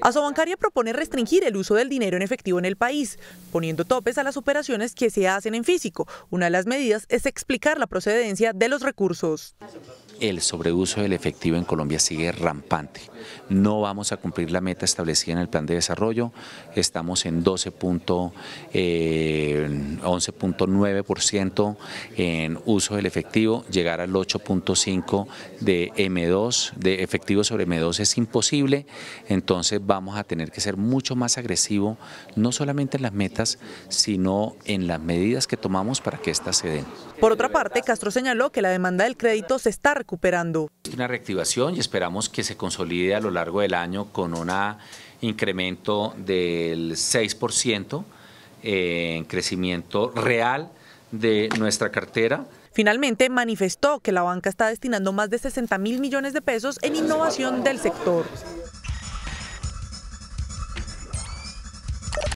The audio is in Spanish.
Asobancaria propone restringir el uso del dinero en efectivo en el país, poniendo topes a las operaciones que se hacen en físico. Una de las medidas es explicar la procedencia de los recursos. El sobreuso del efectivo en Colombia sigue rampante. No vamos a cumplir la meta establecida en el plan de desarrollo. Estamos en 12. 11.9% en uso del efectivo, llegar al 8.5% de M2, de efectivo sobre M2 es imposible, entonces vamos a tener que ser mucho más agresivo, no solamente en las metas, sino en las medidas que tomamos para que éstas se den. Por otra parte, Castro señaló que la demanda del crédito se está recuperando. Una reactivación y esperamos que se consolide a lo largo del año con un incremento del 6% en crecimiento real de nuestra cartera. Finalmente, manifestó que la banca está destinando más de 60 mil millones de pesos en innovación del sector.